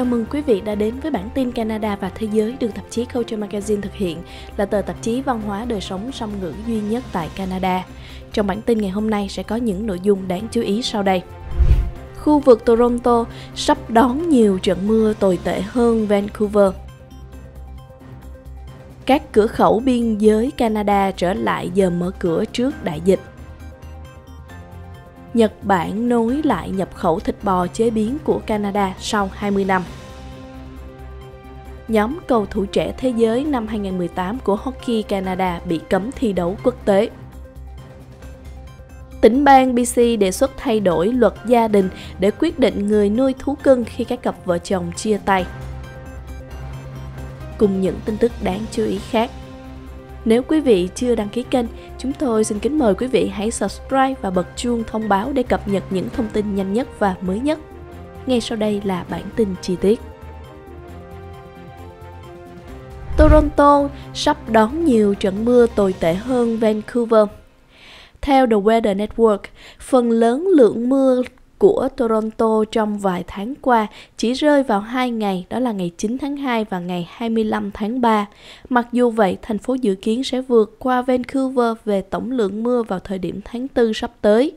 Chào mừng quý vị đã đến với bản tin Canada và Thế giới được tạp chí Culture Magazine thực hiện, là tờ tạp chí văn hóa đời sống song ngữ duy nhất tại Canada. Trong bản tin ngày hôm nay sẽ có những nội dung đáng chú ý sau đây. Khu vực Toronto sắp đón nhiều trận mưa tồi tệ hơn Vancouver. Các cửa khẩu biên giới Canada trở lại giờ mở cửa trước đại dịch. Nhật Bản nối lại nhập khẩu thịt bò chế biến của Canada sau 20 năm. Nhóm cầu thủ trẻ thế giới năm 2018 của Hockey Canada bị cấm thi đấu quốc tế. Tỉnh bang BC đề xuất thay đổi luật gia đình để quyết định người nuôi thú cưng khi các cặp vợ chồng chia tay. Cùng những tin tức đáng chú ý khác, nếu quý vị chưa đăng ký kênh, chúng tôi xin kính mời quý vị hãy subscribe và bật chuông thông báo để cập nhật những thông tin nhanh nhất và mới nhất. Ngay sau đây là bản tin chi tiết. Toronto sắp đón nhiều trận mưa tồi tệ hơn Vancouver. Theo The Weather Network, phần lớn lượng mưa của Toronto trong vài tháng qua chỉ rơi vào hai ngày, đó là ngày 9 tháng 2 và ngày 25 tháng 3. Mặc dù vậy, thành phố dự kiến sẽ vượt qua Vancouver về tổng lượng mưa vào thời điểm tháng 4 sắp tới.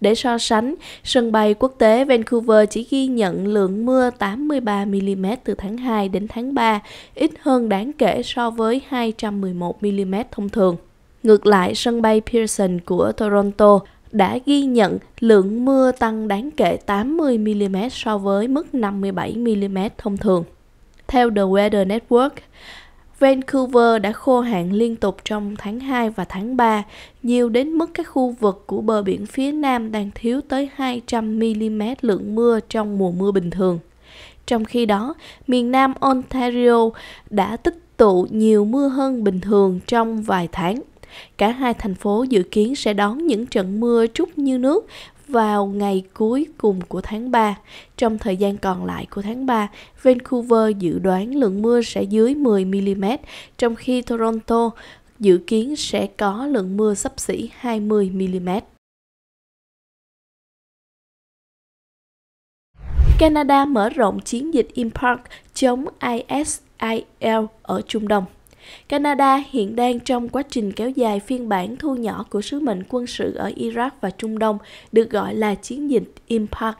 Để so sánh, sân bay quốc tế Vancouver chỉ ghi nhận lượng mưa 83mm từ tháng 2 đến tháng 3, ít hơn đáng kể so với 211mm thông thường. Ngược lại, sân bay Pearson của Toronto đã ghi nhận lượng mưa tăng đáng kể 80mm so với mức 57mm thông thường. Theo The Weather Network, Vancouver đã khô hạn liên tục trong tháng 2 và tháng 3, nhiều đến mức các khu vực của bờ biển phía Nam đang thiếu tới 200mm lượng mưa trong mùa mưa bình thường. Trong khi đó, miền Nam Ontario đã tích tụ nhiều mưa hơn bình thường trong vài tháng. Cả hai thành phố dự kiến sẽ đón những trận mưa trút như nước vào ngày cuối cùng của tháng 3. Trong thời gian còn lại của tháng 3, Vancouver dự đoán lượng mưa sẽ dưới 10mm, trong khi Toronto dự kiến sẽ có lượng mưa sắp xỉ 20mm. Canada mở rộng chiến dịch Impact chống ISIL ở Trung Đông. Canada hiện đang trong quá trình kéo dài phiên bản thu nhỏ của sứ mệnh quân sự ở Iraq và Trung Đông, được gọi là chiến dịch Impact,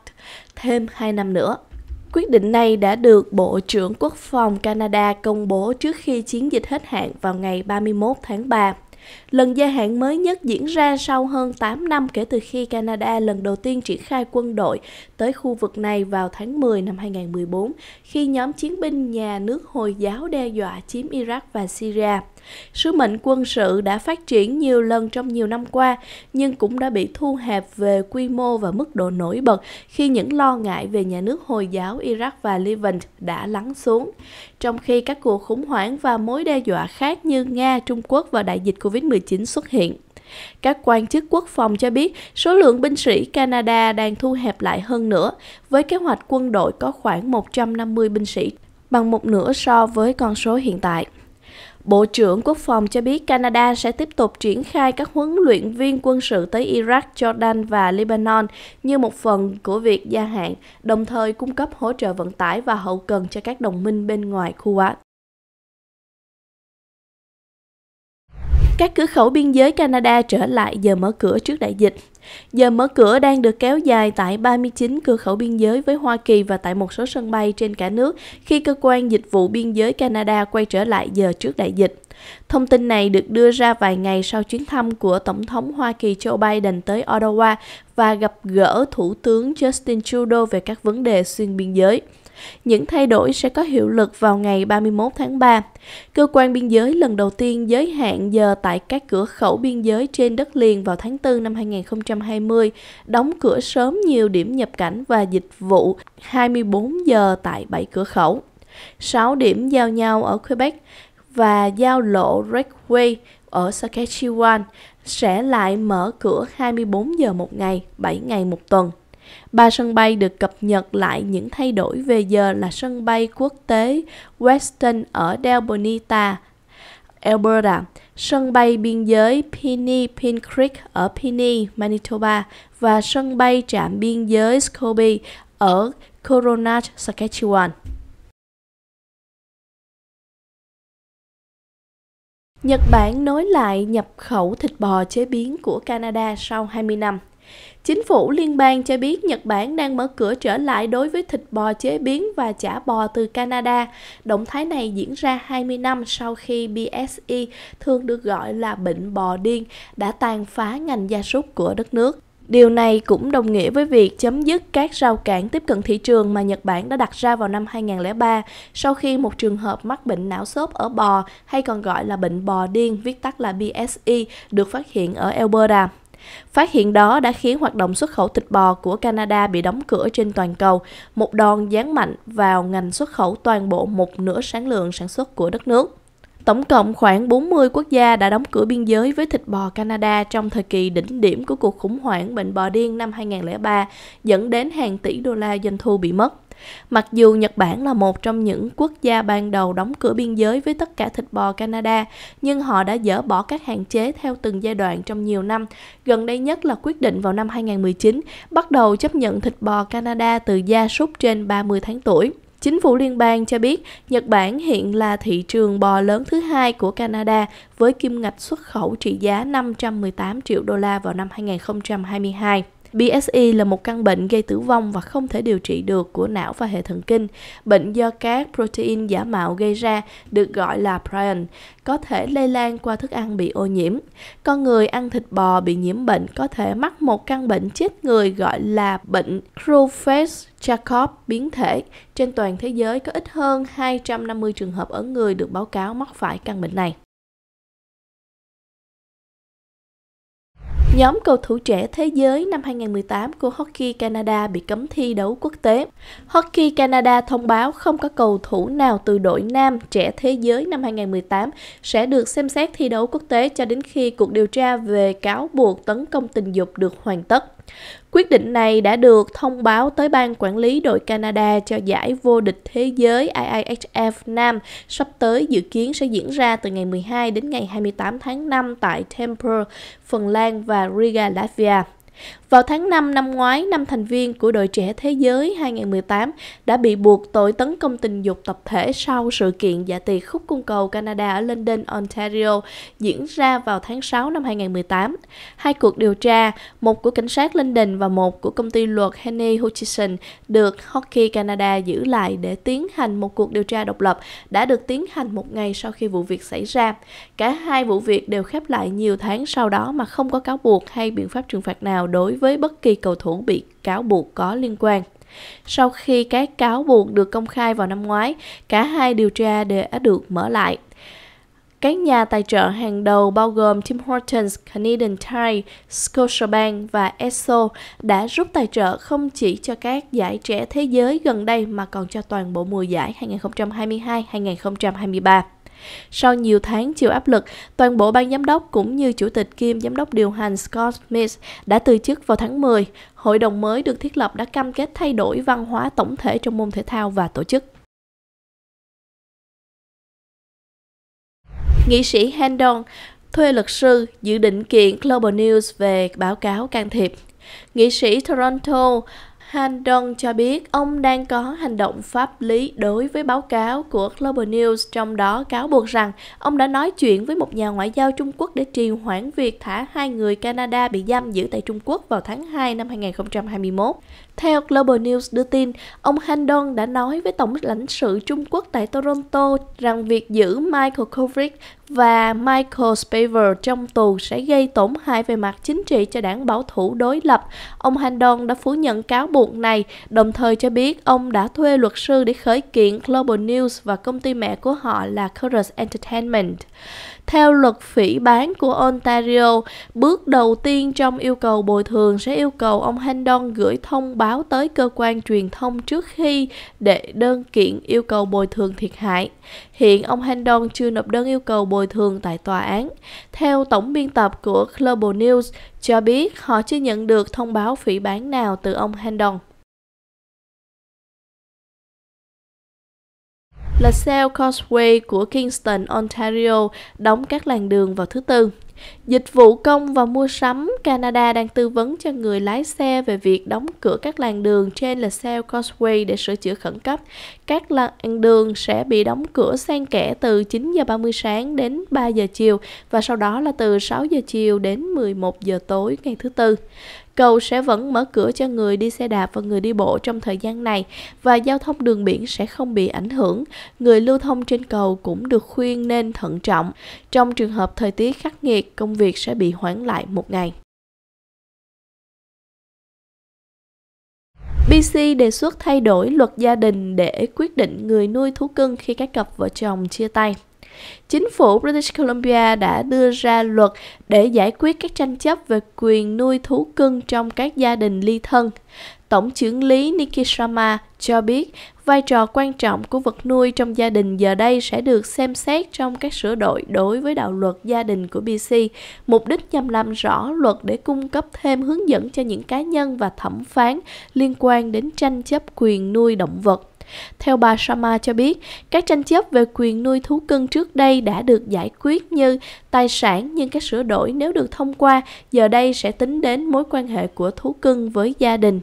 thêm 2 năm nữa. Quyết định này đã được Bộ trưởng Quốc phòng Canada công bố trước khi chiến dịch hết hạn vào ngày 31 tháng 3. Lần gia hạn mới nhất diễn ra sau hơn 8 năm kể từ khi Canada lần đầu tiên triển khai quân đội tới khu vực này vào tháng 10 năm 2014 khi nhóm chiến binh nhà nước Hồi giáo đe dọa chiếm Iraq và Syria. Sứ mệnh quân sự đã phát triển nhiều lần trong nhiều năm qua, nhưng cũng đã bị thu hẹp về quy mô và mức độ nổi bật khi những lo ngại về nhà nước Hồi giáo Iraq và Levant đã lắng xuống. Trong khi các cuộc khủng hoảng và mối đe dọa khác như Nga, Trung Quốc và đại dịch Covid-19 xuất hiện. Các quan chức quốc phòng cho biết số lượng binh sĩ Canada đang thu hẹp lại hơn nữa, với kế hoạch quân đội có khoảng 150 binh sĩ, bằng một nửa so với con số hiện tại. Bộ trưởng Quốc phòng cho biết Canada sẽ tiếp tục triển khai các huấn luyện viên quân sự tới Iraq, Jordan và Lebanon như một phần của việc gia hạn, đồng thời cung cấp hỗ trợ vận tải và hậu cần cho các đồng minh bên ngoài Kuwait. Các cửa khẩu biên giới Canada trở lại giờ mở cửa trước đại dịch Giờ mở cửa đang được kéo dài tại 39 cửa khẩu biên giới với Hoa Kỳ và tại một số sân bay trên cả nước khi cơ quan dịch vụ biên giới Canada quay trở lại giờ trước đại dịch. Thông tin này được đưa ra vài ngày sau chuyến thăm của Tổng thống Hoa Kỳ Joe Biden tới Ottawa và gặp gỡ Thủ tướng Justin Trudeau về các vấn đề xuyên biên giới. Những thay đổi sẽ có hiệu lực vào ngày 31 tháng 3. Cơ quan biên giới lần đầu tiên giới hạn giờ tại các cửa khẩu biên giới trên đất liền vào tháng 4 năm 2020, đóng cửa sớm nhiều điểm nhập cảnh và dịch vụ 24 giờ tại 7 cửa khẩu. 6 điểm giao nhau ở Quebec và giao lộ Redway ở Saskatchewan sẽ lại mở cửa 24 giờ một ngày, 7 ngày một tuần ba sân bay được cập nhật lại những thay đổi về giờ là sân bay quốc tế Weston ở Del Bonita, Alberta, sân bay biên giới Piney Pin Creek ở Piney, Manitoba và sân bay trạm biên giới Scobie ở Coronach, Saskatchewan. Nhật Bản nối lại nhập khẩu thịt bò chế biến của Canada sau 20 năm. Chính phủ liên bang cho biết Nhật Bản đang mở cửa trở lại đối với thịt bò chế biến và chả bò từ Canada. Động thái này diễn ra 20 năm sau khi BSE, thường được gọi là bệnh bò điên, đã tàn phá ngành gia súc của đất nước. Điều này cũng đồng nghĩa với việc chấm dứt các rào cản tiếp cận thị trường mà Nhật Bản đã đặt ra vào năm 2003 sau khi một trường hợp mắc bệnh não xốp ở bò hay còn gọi là bệnh bò điên viết tắt là BSE được phát hiện ở Alberta. Phát hiện đó đã khiến hoạt động xuất khẩu thịt bò của Canada bị đóng cửa trên toàn cầu, một đòn giáng mạnh vào ngành xuất khẩu toàn bộ một nửa sản lượng sản xuất của đất nước. Tổng cộng khoảng 40 quốc gia đã đóng cửa biên giới với thịt bò Canada trong thời kỳ đỉnh điểm của cuộc khủng hoảng bệnh bò điên năm 2003, dẫn đến hàng tỷ đô la doanh thu bị mất. Mặc dù Nhật Bản là một trong những quốc gia ban đầu đóng cửa biên giới với tất cả thịt bò Canada, nhưng họ đã dỡ bỏ các hạn chế theo từng giai đoạn trong nhiều năm, gần đây nhất là quyết định vào năm 2019 bắt đầu chấp nhận thịt bò Canada từ gia súc trên 30 tháng tuổi. Chính phủ liên bang cho biết Nhật Bản hiện là thị trường bò lớn thứ hai của Canada với kim ngạch xuất khẩu trị giá 518 triệu đô la vào năm 2022. PSE là một căn bệnh gây tử vong và không thể điều trị được của não và hệ thần kinh. Bệnh do các protein giả mạo gây ra được gọi là prion, có thể lây lan qua thức ăn bị ô nhiễm. Con người ăn thịt bò bị nhiễm bệnh có thể mắc một căn bệnh chết người gọi là bệnh Creutzfeldt Jacob biến thể. Trên toàn thế giới có ít hơn 250 trường hợp ở người được báo cáo mắc phải căn bệnh này. Nhóm cầu thủ trẻ thế giới năm 2018 của Hockey Canada bị cấm thi đấu quốc tế. Hockey Canada thông báo không có cầu thủ nào từ đội nam trẻ thế giới năm 2018 sẽ được xem xét thi đấu quốc tế cho đến khi cuộc điều tra về cáo buộc tấn công tình dục được hoàn tất. Quyết định này đã được thông báo tới ban quản lý đội Canada cho giải vô địch thế giới IIHF Nam sắp tới dự kiến sẽ diễn ra từ ngày 12 đến ngày 28 tháng 5 tại Tampere, Phần Lan và Riga, Latvia. Vào tháng 5 năm ngoái, năm thành viên của đội trẻ thế giới 2018 đã bị buộc tội tấn công tình dục tập thể sau sự kiện dạ tiệc khúc cung cầu Canada ở London, Ontario diễn ra vào tháng 6 năm 2018. Hai cuộc điều tra, một của cảnh sát London và một của công ty luật Henry Hutchison được Hockey Canada giữ lại để tiến hành một cuộc điều tra độc lập đã được tiến hành một ngày sau khi vụ việc xảy ra. Cả hai vụ việc đều khép lại nhiều tháng sau đó mà không có cáo buộc hay biện pháp trừng phạt nào nào đối với bất kỳ cầu thủ bị cáo buộc có liên quan. Sau khi các cáo buộc được công khai vào năm ngoái, cả hai điều tra đã được mở lại. Các nhà tài trợ hàng đầu bao gồm Tim Hortons, Canadian Tire, Scotiabank và Esso đã rút tài trợ không chỉ cho các giải trẻ thế giới gần đây mà còn cho toàn bộ mùa giải 2022-2023. Sau nhiều tháng chịu áp lực, toàn bộ ban giám đốc cũng như chủ tịch kiêm giám đốc điều hành Scott Smith đã từ chức vào tháng 10. Hội đồng mới được thiết lập đã cam kết thay đổi văn hóa tổng thể trong môn thể thao và tổ chức. Nghị sĩ Handon thuê luật sư dự định kiện Global News về báo cáo can thiệp. Nghị sĩ Toronto Handon cho biết ông đang có hành động pháp lý đối với báo cáo của Global News, trong đó cáo buộc rằng ông đã nói chuyện với một nhà ngoại giao Trung Quốc để trì hoãn việc thả hai người Canada bị giam giữ tại Trung Quốc vào tháng 2 năm 2021. Theo Global News đưa tin, ông Handon đã nói với Tổng lãnh sự Trung Quốc tại Toronto rằng việc giữ Michael Kovrig và Michael Spavor trong tù sẽ gây tổn hại về mặt chính trị cho đảng bảo thủ đối lập. Ông Handon đã phủ nhận cáo buộc này, đồng thời cho biết ông đã thuê luật sư để khởi kiện Global News và công ty mẹ của họ là Corus Entertainment. Theo luật phỉ bán của Ontario, bước đầu tiên trong yêu cầu bồi thường sẽ yêu cầu ông Handon gửi thông báo báo tới cơ quan truyền thông trước khi đệ đơn kiện yêu cầu bồi thường thiệt hại. Hiện ông Handon chưa nộp đơn yêu cầu bồi thường tại tòa án. Theo tổng biên tập của Global News cho biết họ chưa nhận được thông báo phỉ bán nào từ ông Handon. Là Sale Causeway của Kingston, Ontario đóng các làn đường vào thứ Tư. Dịch vụ công và mua sắm Canada đang tư vấn cho người lái xe về việc đóng cửa các làn đường trên là xe Causeway để sửa chữa khẩn cấp. Các làn đường sẽ bị đóng cửa xen kẽ từ 9 giờ 30 sáng đến 3 giờ chiều và sau đó là từ 6 giờ chiều đến 11 giờ tối ngày thứ tư cầu sẽ vẫn mở cửa cho người đi xe đạp và người đi bộ trong thời gian này và giao thông đường biển sẽ không bị ảnh hưởng. Người lưu thông trên cầu cũng được khuyên nên thận trọng. Trong trường hợp thời tiết khắc nghiệt, công việc sẽ bị hoãn lại một ngày. BC đề xuất thay đổi luật gia đình để quyết định người nuôi thú cưng khi các cặp vợ chồng chia tay. Chính phủ British Columbia đã đưa ra luật để giải quyết các tranh chấp về quyền nuôi thú cưng trong các gia đình ly thân. Tổng trưởng lý Nikki Sharma cho biết vai trò quan trọng của vật nuôi trong gia đình giờ đây sẽ được xem xét trong các sửa đổi đối với đạo luật gia đình của BC, mục đích nhằm làm rõ luật để cung cấp thêm hướng dẫn cho những cá nhân và thẩm phán liên quan đến tranh chấp quyền nuôi động vật. Theo bà Sharma cho biết, các tranh chấp về quyền nuôi thú cưng trước đây đã được giải quyết như tài sản nhưng các sửa đổi nếu được thông qua giờ đây sẽ tính đến mối quan hệ của thú cưng với gia đình.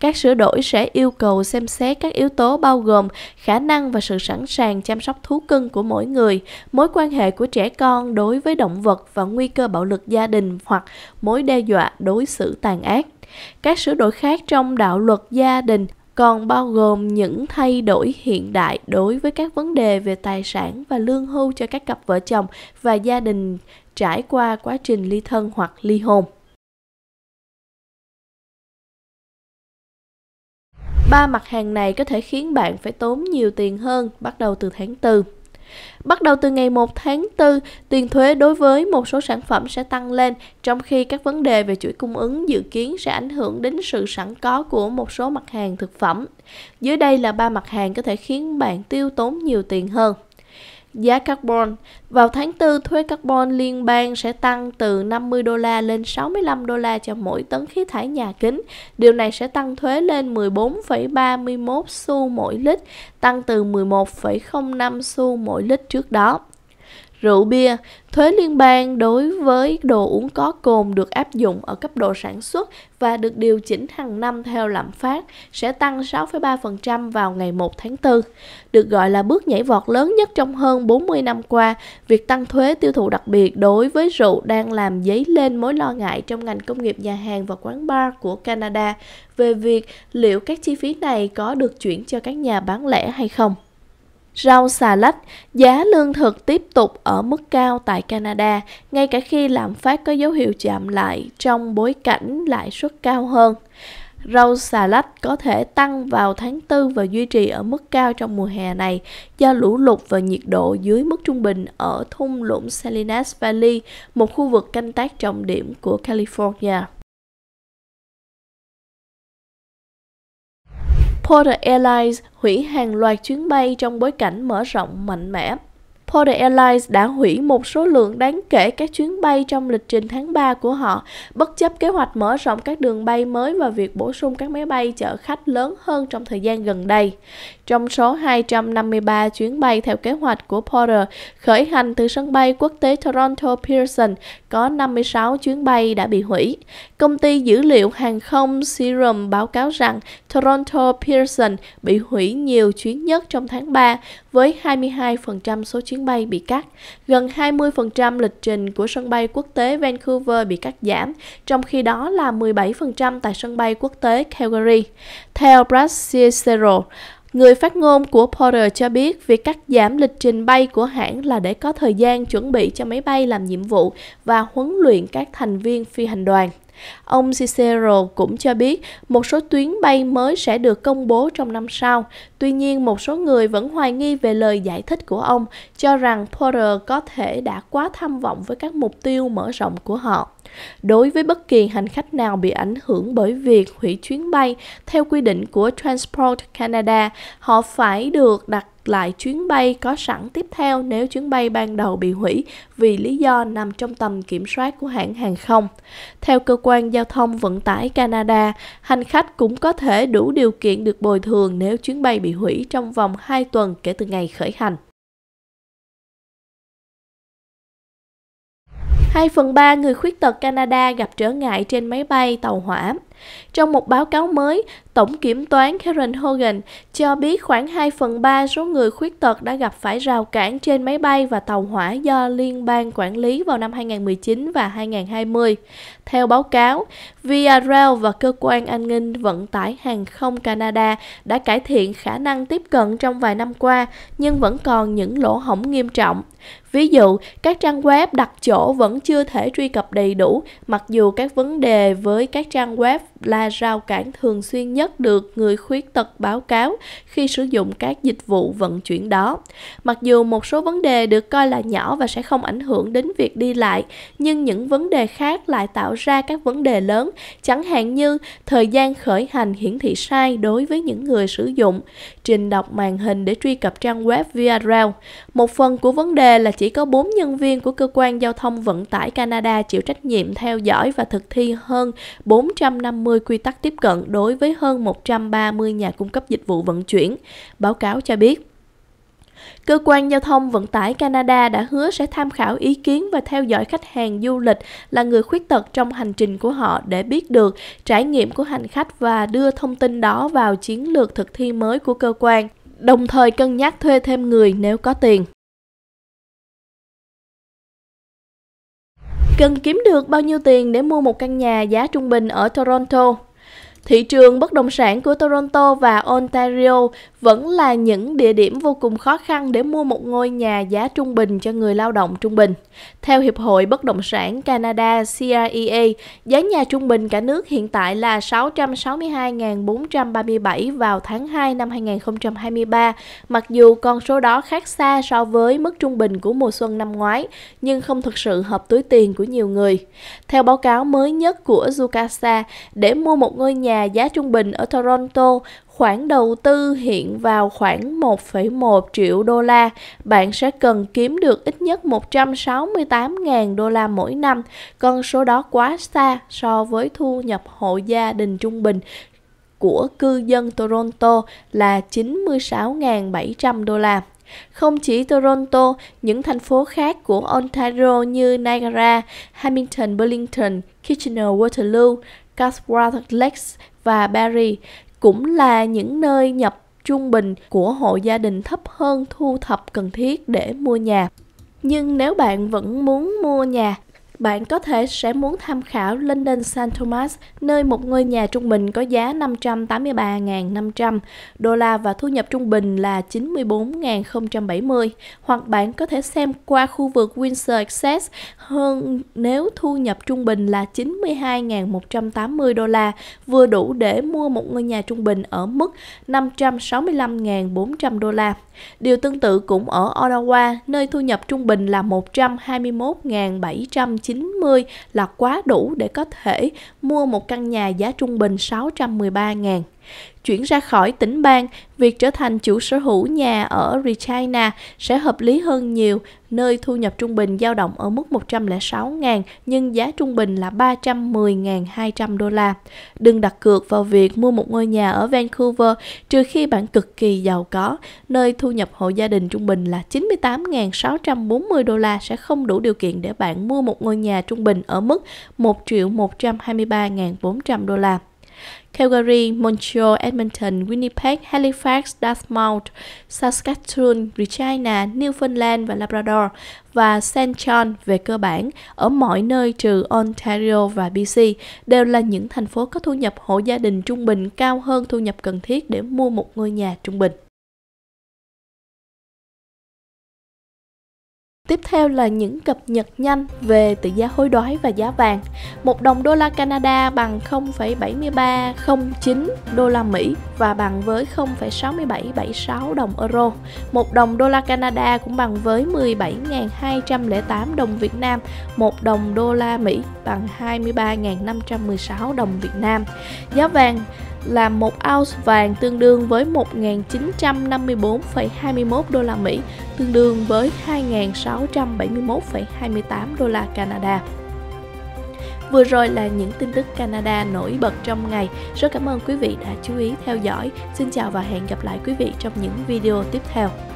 Các sửa đổi sẽ yêu cầu xem xét các yếu tố bao gồm khả năng và sự sẵn sàng chăm sóc thú cưng của mỗi người, mối quan hệ của trẻ con đối với động vật và nguy cơ bạo lực gia đình hoặc mối đe dọa đối xử tàn ác. Các sửa đổi khác trong đạo luật gia đình còn bao gồm những thay đổi hiện đại đối với các vấn đề về tài sản và lương hưu cho các cặp vợ chồng và gia đình trải qua quá trình ly thân hoặc ly hôn. Ba mặt hàng này có thể khiến bạn phải tốn nhiều tiền hơn bắt đầu từ tháng 4. Bắt đầu từ ngày 1 tháng 4, tiền thuế đối với một số sản phẩm sẽ tăng lên, trong khi các vấn đề về chuỗi cung ứng dự kiến sẽ ảnh hưởng đến sự sẵn có của một số mặt hàng thực phẩm. Dưới đây là ba mặt hàng có thể khiến bạn tiêu tốn nhiều tiền hơn giá carbon. Vào tháng 4, thuế carbon liên bang sẽ tăng từ 50 đô la lên 65 đô la cho mỗi tấn khí thải nhà kính. Điều này sẽ tăng thuế lên 14,31 xu mỗi lít, tăng từ 11,05 xu mỗi lít trước đó rượu bia. Thuế liên bang đối với đồ uống có cồn được áp dụng ở cấp độ sản xuất và được điều chỉnh hàng năm theo lạm phát sẽ tăng 6,3% vào ngày 1 tháng 4. Được gọi là bước nhảy vọt lớn nhất trong hơn 40 năm qua, việc tăng thuế tiêu thụ đặc biệt đối với rượu đang làm dấy lên mối lo ngại trong ngành công nghiệp nhà hàng và quán bar của Canada về việc liệu các chi phí này có được chuyển cho các nhà bán lẻ hay không. Rau xà lách, giá lương thực tiếp tục ở mức cao tại Canada, ngay cả khi lạm phát có dấu hiệu chạm lại trong bối cảnh lãi suất cao hơn. Rau xà lách có thể tăng vào tháng 4 và duy trì ở mức cao trong mùa hè này do lũ lụt và nhiệt độ dưới mức trung bình ở thung lũng Salinas Valley, một khu vực canh tác trọng điểm của California. Porter Airlines hủy hàng loạt chuyến bay trong bối cảnh mở rộng mạnh mẽ. Porter Airlines đã hủy một số lượng đáng kể các chuyến bay trong lịch trình tháng 3 của họ, bất chấp kế hoạch mở rộng các đường bay mới và việc bổ sung các máy bay chở khách lớn hơn trong thời gian gần đây. Trong số 253 chuyến bay theo kế hoạch của Porter khởi hành từ sân bay quốc tế Toronto Pearson, có 56 chuyến bay đã bị hủy. Công ty dữ liệu hàng không Serum báo cáo rằng Toronto Pearson bị hủy nhiều chuyến nhất trong tháng 3 với 22% số chuyến bay bị cắt, gần 20% lịch trình của sân bay quốc tế Vancouver bị cắt giảm, trong khi đó là 17% tại sân bay quốc tế Calgary. Theo Brad Cicero, Người phát ngôn của Porter cho biết việc cắt giảm lịch trình bay của hãng là để có thời gian chuẩn bị cho máy bay làm nhiệm vụ và huấn luyện các thành viên phi hành đoàn. Ông Cicero cũng cho biết một số tuyến bay mới sẽ được công bố trong năm sau. Tuy nhiên, một số người vẫn hoài nghi về lời giải thích của ông, cho rằng Porter có thể đã quá tham vọng với các mục tiêu mở rộng của họ. Đối với bất kỳ hành khách nào bị ảnh hưởng bởi việc hủy chuyến bay, theo quy định của Transport Canada, họ phải được đặt lại chuyến bay có sẵn tiếp theo nếu chuyến bay ban đầu bị hủy vì lý do nằm trong tầm kiểm soát của hãng hàng không. Theo cơ quan giao thông vận tải Canada, hành khách cũng có thể đủ điều kiện được bồi thường nếu chuyến bay bị hủy trong vòng 2 tuần kể từ ngày khởi hành. 2 phần 3 người khuyết tật Canada gặp trở ngại trên máy bay, tàu hỏa. Trong một báo cáo mới, Tổng kiểm toán Karen Hogan cho biết khoảng 2 phần 3 số người khuyết tật đã gặp phải rào cản trên máy bay và tàu hỏa do liên bang quản lý vào năm 2019 và 2020. Theo báo cáo, VIA Rail và cơ quan an ninh vận tải hàng không Canada đã cải thiện khả năng tiếp cận trong vài năm qua nhưng vẫn còn những lỗ hổng nghiêm trọng. Ví dụ, các trang web đặt chỗ vẫn chưa thể truy cập đầy đủ, mặc dù các vấn đề với các trang web là rào cản thường xuyên nhất được người khuyết tật báo cáo khi sử dụng các dịch vụ vận chuyển đó. Mặc dù một số vấn đề được coi là nhỏ và sẽ không ảnh hưởng đến việc đi lại, nhưng những vấn đề khác lại tạo ra các vấn đề lớn, chẳng hạn như thời gian khởi hành hiển thị sai đối với những người sử dụng, trình đọc màn hình để truy cập trang web via Một phần của vấn đề là chỉ có 4 nhân viên của cơ quan giao thông vận tải Canada chịu trách nhiệm theo dõi và thực thi hơn 450 quy tắc tiếp cận đối với hơn 130 nhà cung cấp dịch vụ vận chuyển, báo cáo cho biết. Cơ quan Giao thông Vận tải Canada đã hứa sẽ tham khảo ý kiến và theo dõi khách hàng du lịch là người khuyết tật trong hành trình của họ để biết được trải nghiệm của hành khách và đưa thông tin đó vào chiến lược thực thi mới của cơ quan, đồng thời cân nhắc thuê thêm người nếu có tiền. Cần kiếm được bao nhiêu tiền để mua một căn nhà giá trung bình ở Toronto? Thị trường bất động sản của Toronto và Ontario vẫn là những địa điểm vô cùng khó khăn để mua một ngôi nhà giá trung bình cho người lao động trung bình. Theo Hiệp hội Bất động sản Canada CREA, giá nhà trung bình cả nước hiện tại là 662.437 vào tháng 2 năm 2023, mặc dù con số đó khác xa so với mức trung bình của mùa xuân năm ngoái, nhưng không thực sự hợp túi tiền của nhiều người. Theo báo cáo mới nhất của Zucasa, để mua một ngôi nhà giá trung bình ở Toronto, Khoản đầu tư hiện vào khoảng 1,1 triệu đô la, bạn sẽ cần kiếm được ít nhất 168.000 đô la mỗi năm. Con số đó quá xa so với thu nhập hộ gia đình trung bình của cư dân Toronto là 96.700 đô la. Không chỉ Toronto, những thành phố khác của Ontario như Niagara, Hamilton, Burlington, Kitchener-Waterloo, Cotswold Lakes và Barrie cũng là những nơi nhập trung bình của hộ gia đình thấp hơn thu thập cần thiết để mua nhà nhưng nếu bạn vẫn muốn mua nhà bạn có thể sẽ muốn tham khảo London San Thomas, nơi một ngôi nhà trung bình có giá 583.500 đô la và thu nhập trung bình là 94.070, hoặc bạn có thể xem qua khu vực Windsor Excess hơn nếu thu nhập trung bình là 92.180 đô la, vừa đủ để mua một ngôi nhà trung bình ở mức 565.400 đô la. Điều tương tự cũng ở Ottawa, nơi thu nhập trung bình là 121.790 là quá đủ để có thể mua một căn nhà giá trung bình 613.000. Chuyển ra khỏi tỉnh bang, việc trở thành chủ sở hữu nhà ở Regina sẽ hợp lý hơn nhiều, nơi thu nhập trung bình dao động ở mức 106.000 nhưng giá trung bình là 310.200 đô la. Đừng đặt cược vào việc mua một ngôi nhà ở Vancouver trừ khi bạn cực kỳ giàu có, nơi thu nhập hộ gia đình trung bình là 98.640 đô la sẽ không đủ điều kiện để bạn mua một ngôi nhà trung bình ở mức 1 123.400 đô la. Calgary, Montreal, Edmonton, Winnipeg, Halifax, Dartmouth, Saskatoon, Regina, Newfoundland và Labrador và St. John về cơ bản ở mọi nơi trừ Ontario và BC đều là những thành phố có thu nhập hộ gia đình trung bình cao hơn thu nhập cần thiết để mua một ngôi nhà trung bình. Tiếp theo là những cập nhật nhanh về tỷ giá hối đoái và giá vàng. Một đồng đô la Canada bằng 0,7309 đô la Mỹ và bằng với 0,6776 đồng euro. Một đồng đô la Canada cũng bằng với 17.208 đồng Việt Nam. Một đồng đô la Mỹ bằng 23.516 đồng Việt Nam. Giá vàng là một ounce vàng tương đương với 1.954,21 đô la Mỹ, tương đương với 2.671,28 đô la Canada. Vừa rồi là những tin tức Canada nổi bật trong ngày. Rất cảm ơn quý vị đã chú ý theo dõi. Xin chào và hẹn gặp lại quý vị trong những video tiếp theo.